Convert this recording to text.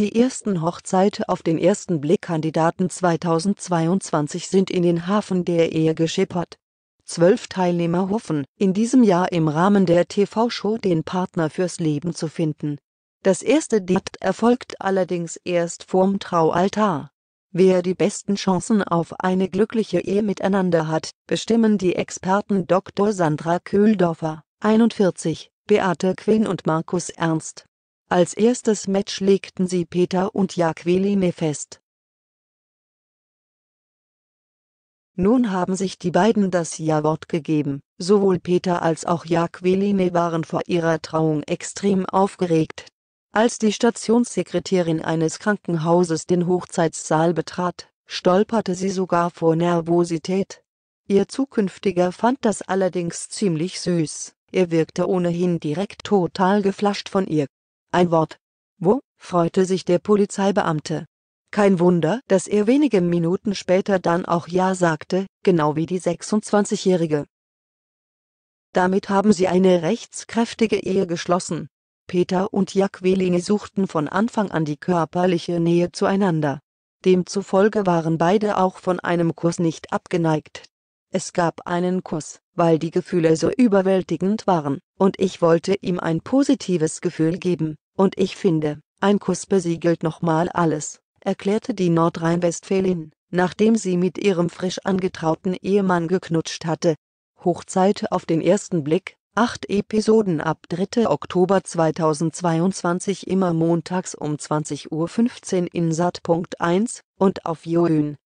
Die ersten Hochzeiten auf den ersten Blick Kandidaten 2022 sind in den Hafen der Ehe geschippert. Zwölf Teilnehmer hoffen, in diesem Jahr im Rahmen der TV-Show den Partner fürs Leben zu finden. Das erste Date erfolgt allerdings erst vorm Traualtar. Wer die besten Chancen auf eine glückliche Ehe miteinander hat, bestimmen die Experten Dr. Sandra Köhldorfer, 41, Beate Quinn und Markus Ernst, als erstes Match legten sie Peter und Jaqueline fest. Nun haben sich die beiden das Ja-Wort gegeben. Sowohl Peter als auch Jaqueline waren vor ihrer Trauung extrem aufgeregt. Als die Stationssekretärin eines Krankenhauses den Hochzeitssaal betrat, stolperte sie sogar vor Nervosität. Ihr Zukünftiger fand das allerdings ziemlich süß, er wirkte ohnehin direkt total geflasht von ihr. Ein Wort. Wo? freute sich der Polizeibeamte. Kein Wunder, dass er wenige Minuten später dann auch Ja sagte, genau wie die 26-Jährige. Damit haben sie eine rechtskräftige Ehe geschlossen. Peter und Jaqueline suchten von Anfang an die körperliche Nähe zueinander. Demzufolge waren beide auch von einem Kurs nicht abgeneigt. Es gab einen Kuss, weil die Gefühle so überwältigend waren, und ich wollte ihm ein positives Gefühl geben, und ich finde, ein Kuss besiegelt nochmal alles, erklärte die Nordrhein-Westfälin, nachdem sie mit ihrem frisch angetrauten Ehemann geknutscht hatte. Hochzeit auf den ersten Blick, acht Episoden ab 3. Oktober 2022 immer montags um 20.15 Uhr in Sat.1 und auf Joön.